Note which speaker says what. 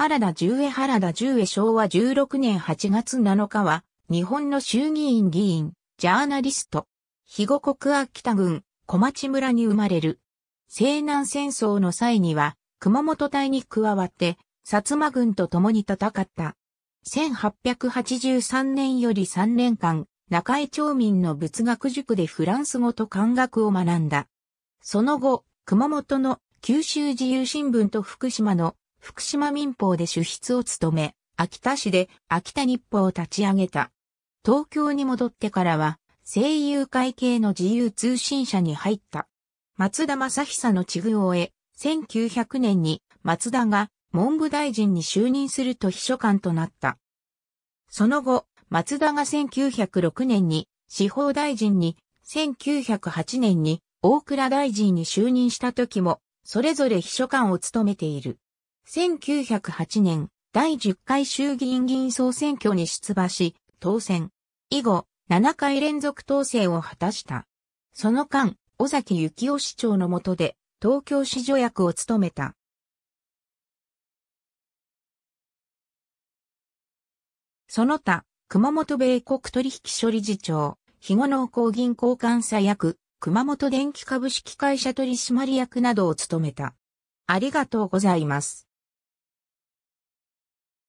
Speaker 1: 原田十恵原田十恵昭和16年8月7日は、日本の衆
Speaker 2: 議院議員、ジャーナリスト、肥後国秋田郡、小町村に生まれる。西南戦争の際には、熊本隊に加わって、薩摩軍と共に戦った。1883年より3年間、中井町民の仏学塾でフランス語と漢学を学んだ。その後、熊本の九州自由新聞と福島の福島民報で主筆を務め、秋田市で秋田日報を立ち上げた。東京に戻ってからは、声優会系の自由通信社に入った。松田正久の地具を終え、1900年に松田が文部大臣に就任すると秘書官となった。その後、松田が1906年に司法大臣に、1908年に大倉大臣に就任した時も、それぞれ秘書官を務めている。1908年、第10回衆議院議員総選挙に出馬し、当選。以後、7回連続当選を果たした。その間、尾崎幸雄市
Speaker 1: 長の下で、東京市助役を務めた。その他、熊本米国取引
Speaker 2: 所理事長、肥後農工銀行監査役、熊本電気株式会
Speaker 1: 社取締役などを務めた。ありがとうございます。